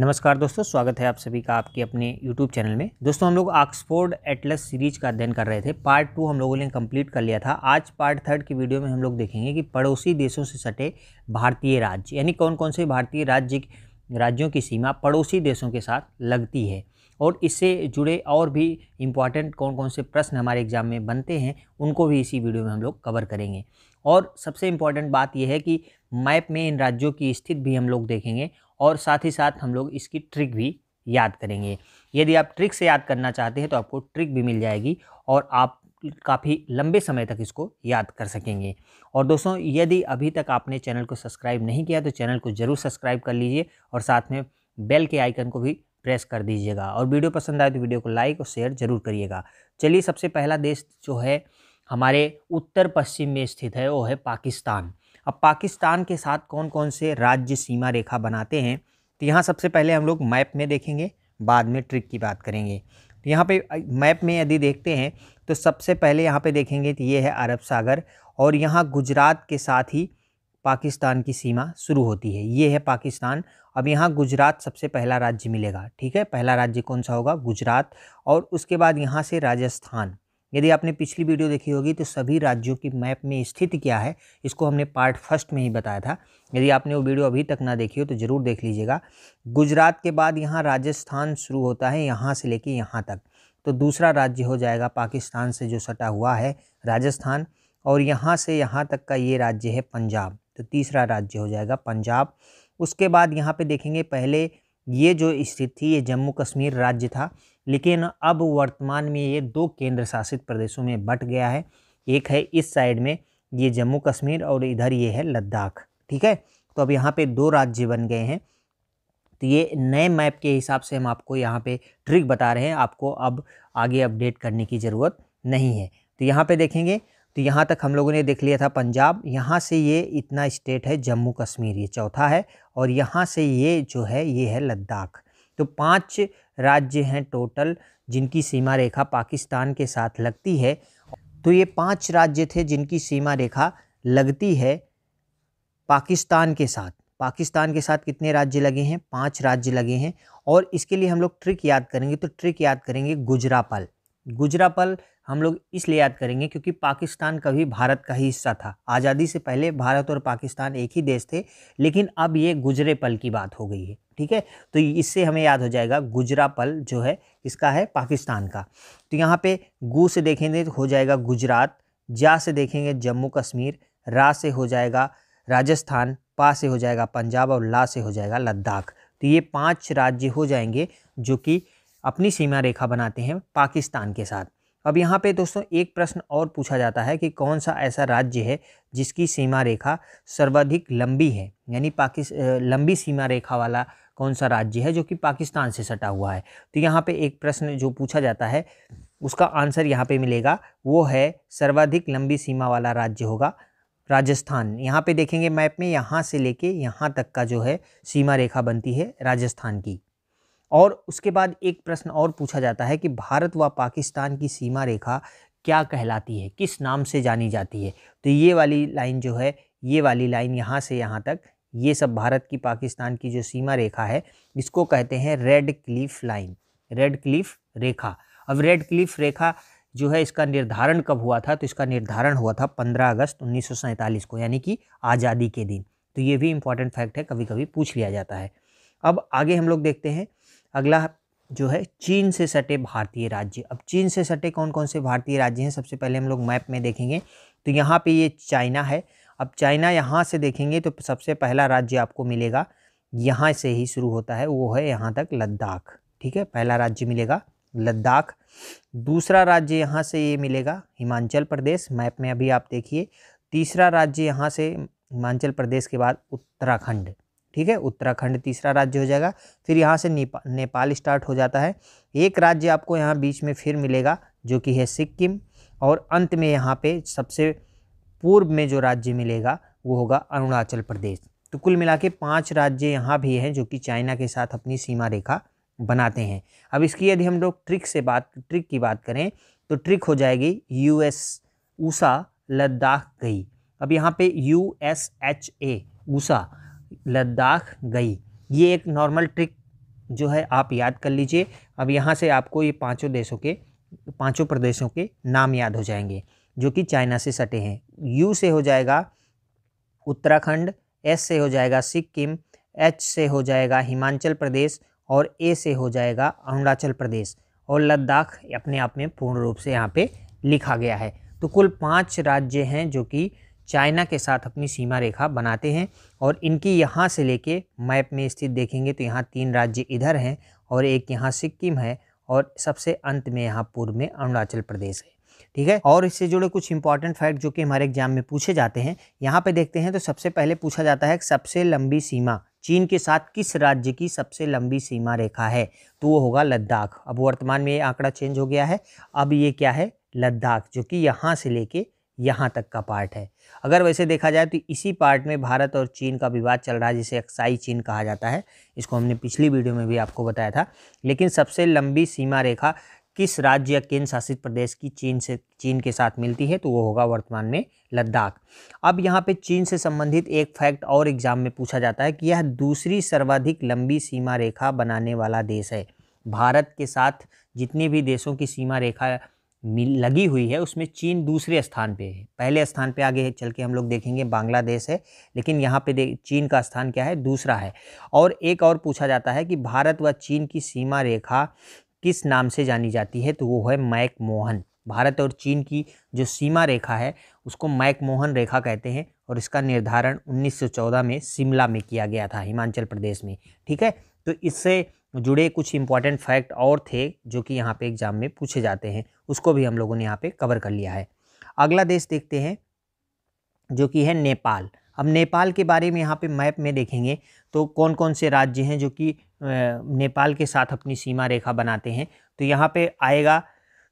नमस्कार दोस्तों स्वागत है आप सभी का आपके अपने YouTube चैनल में दोस्तों हम लोग ऑक्सफोर्ड एटलस सीरीज का अध्ययन कर रहे थे पार्ट टू हम लोगों ने कंप्लीट कर लिया था आज पार्ट थर्ड की वीडियो में हम लोग देखेंगे कि पड़ोसी देशों से सटे भारतीय राज्य यानी कौन कौन से भारतीय राज्य राज्यों की सीमा पड़ोसी देशों के साथ लगती है और इससे जुड़े और भी इम्पॉर्टेंट कौन कौन से प्रश्न हमारे एग्जाम में बनते हैं उनको भी इसी वीडियो में हम लोग कवर करेंगे और सबसे इम्पॉर्टेंट बात यह है कि मैप में इन राज्यों की स्थिति भी हम लोग देखेंगे और साथ ही साथ हम लोग इसकी ट्रिक भी याद करेंगे यदि आप ट्रिक से याद करना चाहते हैं तो आपको ट्रिक भी मिल जाएगी और आप काफ़ी लंबे समय तक इसको याद कर सकेंगे और दोस्तों यदि अभी तक आपने चैनल को सब्सक्राइब नहीं किया तो चैनल को ज़रूर सब्सक्राइब कर लीजिए और साथ में बेल के आइकन को भी प्रेस कर दीजिएगा और वीडियो पसंद आए तो वीडियो को लाइक और शेयर ज़रूर करिएगा चलिए सबसे पहला देश जो है हमारे उत्तर पश्चिम में स्थित है वो है पाकिस्तान अब पाकिस्तान के साथ कौन कौन से राज्य सीमा रेखा बनाते हैं तो यहाँ सबसे पहले हम लोग मैप में देखेंगे बाद में ट्रिक की बात करेंगे तो यहाँ पे मैप में यदि देखते हैं तो सबसे पहले यहाँ पे देखेंगे तो ये है अरब सागर और यहाँ गुजरात के साथ ही पाकिस्तान की सीमा शुरू होती है ये है पाकिस्तान अब यहाँ गुजरात सबसे पहला राज्य मिलेगा ठीक है पहला राज्य कौन सा होगा गुजरात और उसके बाद यहाँ से राजस्थान यदि आपने पिछली वीडियो देखी होगी तो सभी राज्यों की मैप में स्थिति क्या है इसको हमने पार्ट फर्स्ट में ही बताया था यदि आपने वो वीडियो अभी तक ना देखी हो तो ज़रूर देख लीजिएगा गुजरात के बाद यहाँ राजस्थान शुरू होता है यहाँ से लेके यहाँ तक तो दूसरा राज्य हो जाएगा पाकिस्तान से जो सटा हुआ है राजस्थान और यहाँ से यहाँ तक का ये राज्य है पंजाब तो तीसरा राज्य हो जाएगा पंजाब उसके बाद यहाँ पर देखेंगे पहले ये जो स्थिति थी ये जम्मू कश्मीर राज्य था लेकिन अब वर्तमान में ये दो केंद्र शासित प्रदेशों में बट गया है एक है इस साइड में ये जम्मू कश्मीर और इधर ये है लद्दाख ठीक है तो अब यहाँ पे दो राज्य बन गए हैं तो ये नए मैप के हिसाब से हम आपको यहाँ पे ट्रिक बता रहे हैं आपको अब आगे अपडेट करने की ज़रूरत नहीं है तो यहाँ पे देखेंगे तो यहाँ तक हम लोगों ने देख लिया था पंजाब यहाँ से ये इतना स्टेट है जम्मू कश्मीर ये चौथा है और यहाँ से ये जो है ये है लद्दाख तो पाँच राज्य हैं टोटल जिनकी सीमा रेखा पाकिस्तान के साथ लगती है तो ये पांच राज्य थे जिनकी सीमा रेखा लगती है पाकिस्तान के साथ पाकिस्तान के साथ कितने राज्य लगे हैं पांच राज्य लगे हैं और इसके लिए हम लोग ट्रिक याद करेंगे तो ट्रिक याद करेंगे गुजरापल गुजरापल हम लोग इसलिए याद करेंगे क्योंकि पाकिस्तान कभी भारत का ही हिस्सा था आज़ादी से पहले भारत और पाकिस्तान एक ही देश थे लेकिन अब ये गुजरे पल की बात हो गई है ठीक है तो इससे हमें याद हो जाएगा गुजरापल जो है इसका है पाकिस्तान का तो यहाँ पे गु से देखेंगे तो हो जाएगा गुजरात जा से देखेंगे जम्मू कश्मीर रा से हो जाएगा राजस्थान पा से हो जाएगा पंजाब और ला से हो जाएगा लद्दाख तो ये पांच राज्य हो जाएंगे जो कि अपनी सीमा रेखा बनाते हैं पाकिस्तान के साथ अब यहाँ पे दोस्तों एक प्रश्न और पूछा जाता है कि कौन सा ऐसा राज्य है जिसकी सीमा रेखा सर्वाधिक लंबी है यानी पाकिस्तान लंबी सीमा रेखा वाला कौन सा राज्य है जो कि पाकिस्तान से सटा हुआ है तो यहाँ पे एक प्रश्न जो पूछा जाता है उसका आंसर यहाँ पे मिलेगा वो है सर्वाधिक लंबी सीमा वाला राज्य होगा राजस्थान यहाँ पे देखेंगे मैप में यहाँ से लेके यहाँ तक का जो है सीमा रेखा बनती है राजस्थान की और उसके बाद एक प्रश्न और पूछा जाता है कि भारत व पाकिस्तान की सीमा रेखा क्या कहलाती है किस नाम से जानी जाती है तो ये वाली लाइन जो है ये वाली लाइन यहाँ से यहाँ तक ये सब भारत की पाकिस्तान की जो सीमा रेखा है इसको कहते हैं Radcliffe line Radcliffe रेखा अब रेड क्लिफ रेखा जो है इसका निर्धारण कब हुआ था तो इसका निर्धारण हुआ था 15 अगस्त उन्नीस को यानी कि आज़ादी के दिन तो ये भी इम्पॉर्टेंट फैक्ट है कभी कभी पूछ लिया जाता है अब आगे हम लोग देखते हैं अगला जो है चीन से सटे भारतीय राज्य अब चीन से सटे कौन कौन से भारतीय राज्य हैं सबसे पहले हम लोग मैप में देखेंगे तो यहाँ पे ये चाइना है अब चाइना यहाँ से देखेंगे तो सबसे पहला राज्य आपको मिलेगा यहाँ से ही शुरू होता है वो है यहाँ तक लद्दाख ठीक है पहला राज्य मिलेगा लद्दाख दूसरा राज्य यहाँ से ये मिलेगा हिमाचल प्रदेश मैप में अभी आप देखिए तीसरा राज्य यहाँ से हिमाचल प्रदेश के बाद उत्तराखंड ठीक है उत्तराखंड तीसरा राज्य हो जाएगा फिर यहाँ से नेपा, नेपाल स्टार्ट हो जाता है एक राज्य आपको यहाँ बीच में फिर मिलेगा जो कि है सिक्किम और अंत में यहाँ पे सबसे पूर्व में जो राज्य मिलेगा वो होगा अरुणाचल प्रदेश तो कुल मिला के पाँच राज्य यहाँ भी हैं जो कि चाइना के साथ अपनी सीमा रेखा बनाते हैं अब इसकी यदि हम लोग ट्रिक से बात ट्रिक की बात करें तो ट्रिक हो जाएगी यूएस ऊषा लद्दाख गई अब यहाँ पे यू एस एच ए ऊषा लद्दाख गई ये एक नॉर्मल ट्रिक जो है आप याद कर लीजिए अब यहाँ से आपको ये पांचों देशों के पांचों प्रदेशों के नाम याद हो जाएंगे जो कि चाइना से सटे हैं यू से हो जाएगा उत्तराखंड एस से हो जाएगा सिक्किम एच से हो जाएगा हिमाचल प्रदेश और ए से हो जाएगा अरुणाचल प्रदेश और लद्दाख अपने आप में पूर्ण रूप से यहाँ पे लिखा गया है तो कुल पांच राज्य हैं जो कि चाइना के साथ अपनी सीमा रेखा बनाते हैं और इनकी यहाँ से लेके मैप में स्थित देखेंगे तो यहाँ तीन राज्य इधर हैं और एक यहाँ सिक्किम है और सबसे अंत में यहाँ पूर्व में अरुणाचल प्रदेश है ठीक है और इससे जुड़े कुछ इंपॉर्टेंट फैक्ट जो कि हमारे एग्जाम में पूछे जाते हैं यहाँ पे देखते हैं तो सबसे पहले पूछा जाता है सबसे लंबी सीमा चीन के साथ किस राज्य की सबसे लंबी सीमा रेखा है तो वो होगा लद्दाख अब वर्तमान में ये आंकड़ा चेंज हो गया है अब ये क्या है लद्दाख जो कि यहाँ से लेके यहाँ तक का पार्ट है अगर वैसे देखा जाए तो इसी पार्ट में भारत और चीन का विवाद चल रहा है जिसे अक्साई चीन कहा जाता है इसको हमने पिछली वीडियो में भी आपको बताया था लेकिन सबसे लंबी सीमा रेखा किस राज्य या केंद्र शासित प्रदेश की चीन से चीन के साथ मिलती है तो वो होगा वर्तमान में लद्दाख अब यहाँ पे चीन से संबंधित एक फैक्ट और एग्जाम में पूछा जाता है कि यह दूसरी सर्वाधिक लंबी सीमा रेखा बनाने वाला देश है भारत के साथ जितने भी देशों की सीमा रेखा लगी हुई है उसमें चीन दूसरे स्थान पे है पहले स्थान पे आगे चल के हम लोग देखेंगे बांग्लादेश है लेकिन यहाँ पे चीन का स्थान क्या है दूसरा है और एक और पूछा जाता है कि भारत व चीन की सीमा रेखा किस नाम से जानी जाती है तो वो है मैक मोहन भारत और चीन की जो सीमा रेखा है उसको मैक मोहन रेखा कहते हैं और इसका निर्धारण 1914 में शिमला में किया गया था हिमाचल प्रदेश में ठीक है तो इससे जुड़े कुछ इंपॉर्टेंट फैक्ट और थे जो कि यहाँ पे एग्जाम में पूछे जाते हैं उसको भी हम लोगों ने यहाँ पे कवर कर लिया है अगला देश देखते हैं जो कि है नेपाल अब नेपाल के बारे में यहाँ पे मैप में देखेंगे तो कौन कौन से राज्य हैं जो कि नेपाल के साथ अपनी सीमा रेखा बनाते हैं तो यहाँ पे आएगा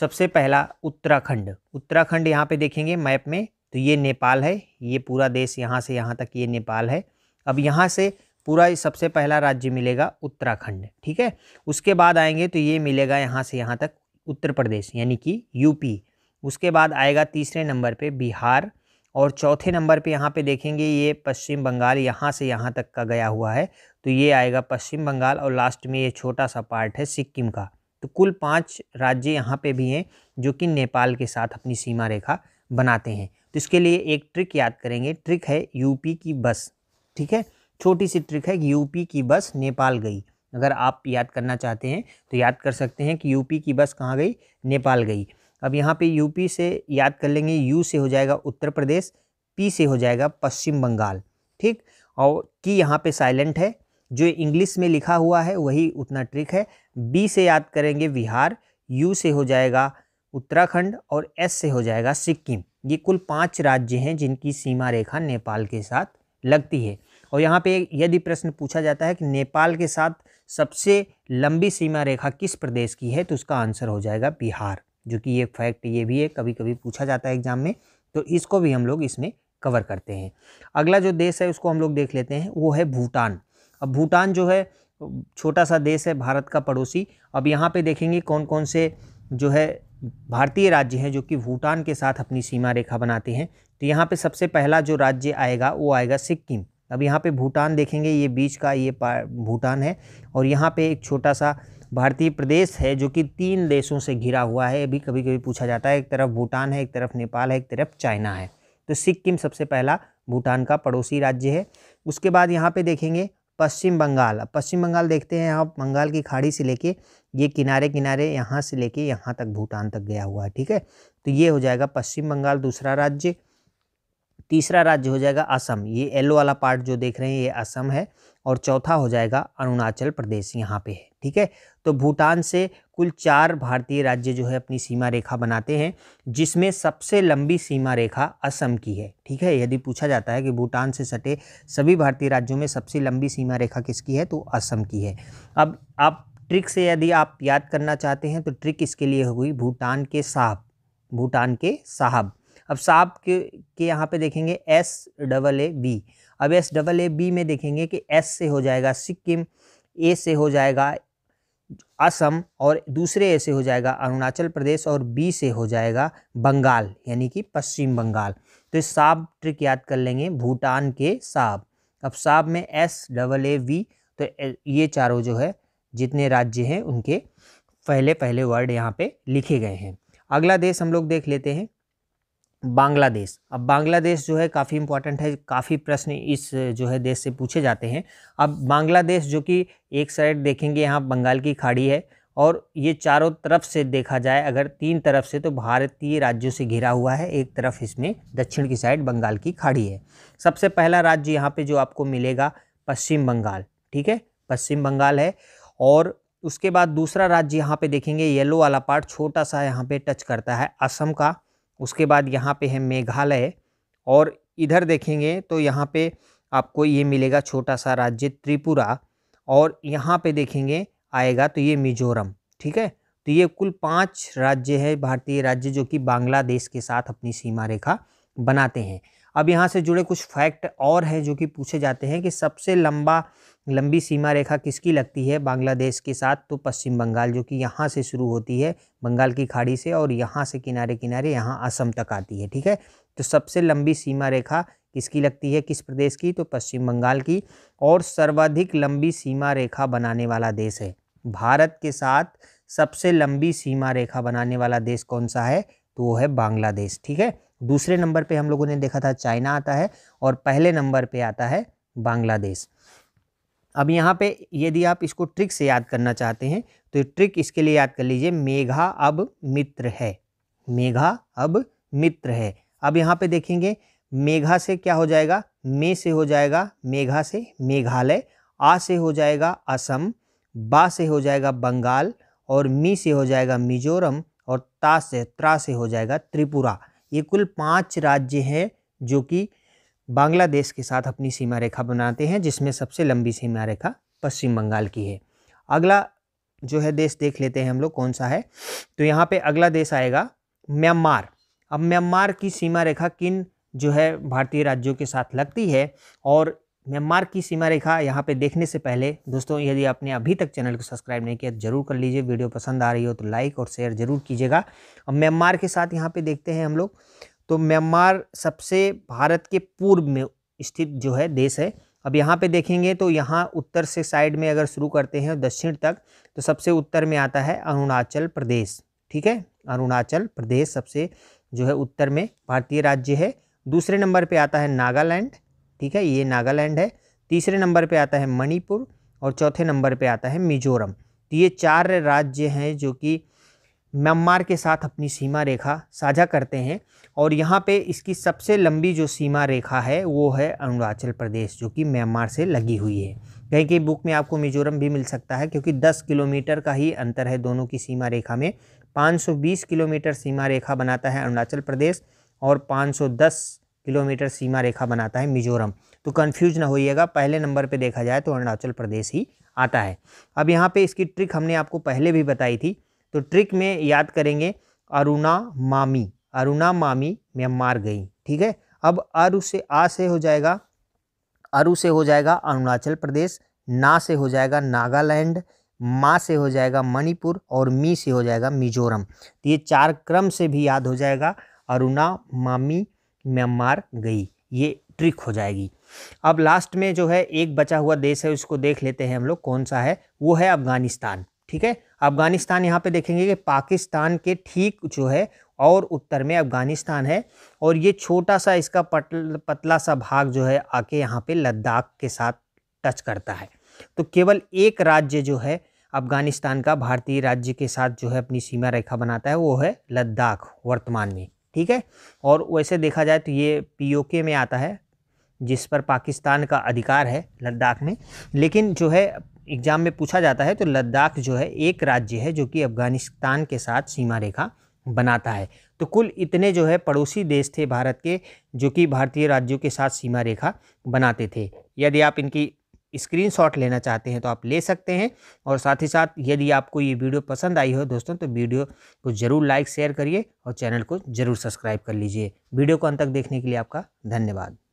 सबसे पहला उत्तराखंड उत्तराखंड यहाँ पे देखेंगे मैप में तो ये नेपाल है ये पूरा देश यहाँ से यहाँ तक ये नेपाल है अब यहाँ से पूरा सबसे पहला राज्य मिलेगा उत्तराखंड ठीक है उसके बाद आएंगे तो ये मिलेगा यहाँ से यहाँ तक उत्तर प्रदेश यानी कि यूपी उसके बाद आएगा तीसरे नंबर पे बिहार और चौथे नंबर पे यहाँ पे देखेंगे ये पश्चिम बंगाल यहाँ से यहाँ तक का गया हुआ है तो ये आएगा पश्चिम बंगाल और लास्ट में ये छोटा सा पार्ट है सिक्किम का तो कुल पाँच राज्य यहाँ पे भी हैं जो कि नेपाल के साथ अपनी सीमा रेखा बनाते हैं तो इसके लिए एक ट्रिक याद करेंगे ट्रिक है यूपी की बस ठीक है छोटी सी ट्रिक है कि यूपी की बस नेपाल गई अगर आप याद करना चाहते हैं तो याद कर सकते हैं कि यूपी की बस कहाँ गई नेपाल गई अब यहाँ पे यूपी से याद कर लेंगे यू से हो जाएगा उत्तर प्रदेश पी से हो जाएगा पश्चिम बंगाल ठीक और की यहाँ पे साइलेंट है जो इंग्लिश में लिखा हुआ है वही उतना ट्रिक है बी से याद करेंगे बिहार यू से हो जाएगा उत्तराखंड और एस से हो जाएगा सिक्किम ये कुल पाँच राज्य हैं जिनकी सीमा रेखा नेपाल के साथ लगती है और यहाँ पे यदि प्रश्न पूछा जाता है कि नेपाल के साथ सबसे लंबी सीमा रेखा किस प्रदेश की है तो उसका आंसर हो जाएगा बिहार जो कि ये फैक्ट ये भी है कभी कभी पूछा जाता है एग्ज़ाम में तो इसको भी हम लोग इसमें कवर करते हैं अगला जो देश है उसको हम लोग देख लेते हैं वो है भूटान अब भूटान जो है छोटा सा देश है भारत का पड़ोसी अब यहाँ पे देखेंगे कौन कौन से जो है भारतीय राज्य हैं जो कि भूटान के साथ अपनी सीमा रेखा बनाते हैं तो यहाँ पे सबसे पहला जो राज्य आएगा वो आएगा सिक्किम अब यहाँ पे भूटान देखेंगे ये बीच का ये भूटान है और यहाँ पे एक छोटा सा भारतीय प्रदेश है जो कि तीन देशों से घिरा हुआ है अभी कभी कभी पूछा जाता है एक तरफ भूटान है एक तरफ नेपाल है एक तरफ चाइना है तो सिक्किम सबसे पहला भूटान का पड़ोसी राज्य है उसके बाद यहाँ पे देखेंगे पश्चिम बंगाल पश्चिम बंगाल देखते हैं आप बंगाल की खाड़ी से लेके ये किनारे किनारे यहाँ से लेके यहाँ तक भूटान तक गया हुआ है ठीक है तो ये हो जाएगा पश्चिम बंगाल दूसरा राज्य तीसरा राज्य हो जाएगा असम ये येलो वाला पार्ट जो देख रहे हैं ये असम है और चौथा हो जाएगा अरुणाचल प्रदेश यहाँ पे है ठीक है तो भूटान से कुल चार भारतीय राज्य जो है अपनी सीमा रेखा बनाते हैं जिसमें सबसे लंबी सीमा रेखा असम की है ठीक है यदि पूछा जाता है कि भूटान से सटे सभी भारतीय राज्यों में सबसे लंबी सीमा रेखा किसकी है तो असम की है अब आप ट्रिक से यदि आप याद करना चाहते हैं तो ट्रिक इसके लिए हुई भूटान के साहब भूटान के साहब अब सांप के के यहाँ पे देखेंगे एस डबल ए बी अब एस डबल ए बी में देखेंगे कि एस से हो जाएगा सिक्किम ए से हो जाएगा असम और दूसरे ए से हो जाएगा अरुणाचल प्रदेश और बी से हो जाएगा बंगाल यानी कि पश्चिम बंगाल तो इस साब ट्रिक याद कर लेंगे भूटान के साब अब साब में एस डबल तो ए वी तो ये चारों जो है जितने राज्य हैं उनके पहले पहले वर्ड यहाँ पे लिखे गए हैं अगला देश हम लोग देख लेते हैं बांग्लादेश अब बांग्लादेश जो है काफ़ी इंपॉर्टेंट है काफ़ी प्रश्न इस जो है देश से पूछे जाते हैं अब बांग्लादेश जो कि एक साइड देखेंगे यहाँ बंगाल की खाड़ी है और ये चारों तरफ से देखा जाए अगर तीन तरफ से तो भारतीय राज्यों से घिरा हुआ है एक तरफ इसमें दक्षिण की साइड बंगाल की खाड़ी है सबसे पहला राज्य यहाँ पर जो आपको मिलेगा पश्चिम बंगाल ठीक है पश्चिम बंगाल है और उसके बाद दूसरा राज्य यहाँ पे देखेंगे येलो वाला पार्ट छोटा सा यहाँ पे टच करता है असम का उसके बाद यहाँ पे है मेघालय और इधर देखेंगे तो यहाँ पे आपको ये मिलेगा छोटा सा राज्य त्रिपुरा और यहाँ पे देखेंगे आएगा तो ये मिजोरम ठीक है तो ये कुल पांच राज्य है भारतीय राज्य जो कि बांग्लादेश के साथ अपनी सीमा रेखा बनाते हैं अब यहाँ से जुड़े कुछ फैक्ट और हैं जो कि पूछे जाते हैं कि सबसे लंबा लंबी सीमा रेखा किसकी लगती है बांग्लादेश के साथ तो पश्चिम बंगाल जो कि यहाँ से शुरू होती है बंगाल की खाड़ी से और यहाँ से किनारे किनारे यहाँ असम तक आती है ठीक है तो सबसे लंबी सीमा रेखा किसकी लगती है किस प्रदेश की तो पश्चिम बंगाल की और सर्वाधिक लंबी सीमा रेखा बनाने वाला देश है भारत के साथ सबसे लंबी सीमा रेखा बनाने वाला देश कौन सा है तो वो है बांग्लादेश ठीक है दूसरे नंबर पे हम लोगों ने देखा था चाइना आता है और पहले नंबर पे आता है बांग्लादेश अब यहाँ पे यदि आप इसको ट्रिक से याद करना चाहते हैं तो ट्रिक इसके लिए याद कर लीजिए मेघा अब मित्र है मेघा अब मित्र है अब यहाँ पे देखेंगे मेघा से क्या हो जाएगा मे से हो जाएगा मेघा से मेघालय आ से हो जाएगा असम बा से हो जाएगा बंगाल और मी से हो जाएगा मिजोरम और ता से त्रा से हो जाएगा त्रिपुरा ये कुल पांच राज्य हैं जो कि बांग्लादेश के साथ अपनी सीमा रेखा बनाते हैं जिसमें सबसे लंबी सीमा रेखा पश्चिम बंगाल की है अगला जो है देश देख लेते हैं हम लोग कौन सा है तो यहाँ पे अगला देश आएगा म्यांमार अब म्यांमार की सीमा रेखा किन जो है भारतीय राज्यों के साथ लगती है और म्यांमार की सीमा रेखा यहाँ पे देखने से पहले दोस्तों यदि आपने अभी तक चैनल को सब्सक्राइब नहीं किया जरूर कर लीजिए वीडियो पसंद आ रही हो तो लाइक और शेयर जरूर कीजिएगा अब म्यांमार के साथ यहाँ पे देखते हैं हम लोग तो म्यांमार सबसे भारत के पूर्व में स्थित जो है देश है अब यहाँ पे देखेंगे तो यहाँ उत्तर से साइड में अगर शुरू करते हैं दक्षिण तक तो सबसे उत्तर में आता है अरुणाचल प्रदेश ठीक है अरुणाचल प्रदेश सबसे जो है उत्तर में भारतीय राज्य है दूसरे नंबर पे आता है नागालैंड ठीक है ये नागालैंड है तीसरे नंबर पे आता है मणिपुर और चौथे नंबर पे आता है मिजोरम तो ये चार राज्य हैं जो कि म्यांमार के साथ अपनी सीमा रेखा साझा करते हैं और यहाँ पे इसकी सबसे लंबी जो सीमा रेखा है वो है अरुणाचल प्रदेश जो कि म्यांमार से लगी हुई है कहीं कहीं बुक में आपको मिजोरम भी मिल सकता है क्योंकि 10 किलोमीटर का ही अंतर है दोनों की सीमा रेखा में 520 किलोमीटर सीमा रेखा बनाता है अरुणाचल प्रदेश और पाँच किलोमीटर सीमा रेखा बनाता है मिजोरम तो कन्फ्यूज ना होइएगा पहले नंबर पर देखा जाए तो अरुणाचल प्रदेश ही आता है अब यहाँ पर इसकी ट्रिक हमने आपको पहले भी बताई थी तो ट्रिक में याद करेंगे अरुणा मामी अरुणा मामी म्यांमार गई ठीक है अब अरु से आ से हो जाएगा अरु से हो जाएगा अरुणाचल प्रदेश ना से हो जाएगा नागालैंड माँ से हो जाएगा मणिपुर और मी से हो जाएगा मिजोरम तो ये चार क्रम से भी याद हो जाएगा अरुणा मामी म्यांमार गई ये ट्रिक हो जाएगी अब लास्ट में जो है एक बचा हुआ देश है उसको देख लेते हैं हम लोग कौन सा है वो है अफगानिस्तान ठीक है अफ़गानिस्तान यहाँ पे देखेंगे कि पाकिस्तान के ठीक जो है और उत्तर में अफ़गानिस्तान है और ये छोटा सा इसका पतल पतला सा भाग जो है आके यहाँ पे लद्दाख के साथ टच करता है तो केवल एक राज्य जो है अफ़गानिस्तान का भारतीय राज्य के साथ जो है अपनी सीमा रेखा बनाता है वो है लद्दाख वर्तमान में ठीक है और वैसे देखा जाए तो ये पीओके में आता है जिस पर पाकिस्तान का अधिकार है लद्दाख में लेकिन जो है एग्ज़ाम में पूछा जाता है तो लद्दाख जो है एक राज्य है जो कि अफ़गानिस्तान के साथ सीमा रेखा बनाता है तो कुल इतने जो है पड़ोसी देश थे भारत के जो कि भारतीय राज्यों के साथ सीमा रेखा बनाते थे यदि आप इनकी स्क्रीनशॉट लेना चाहते हैं तो आप ले सकते हैं और साथ ही साथ यदि आपको ये वीडियो पसंद आई हो दोस्तों तो वीडियो को ज़रूर लाइक शेयर करिए और चैनल को ज़रूर सब्सक्राइब कर लीजिए वीडियो को अंत तक देखने के लिए आपका धन्यवाद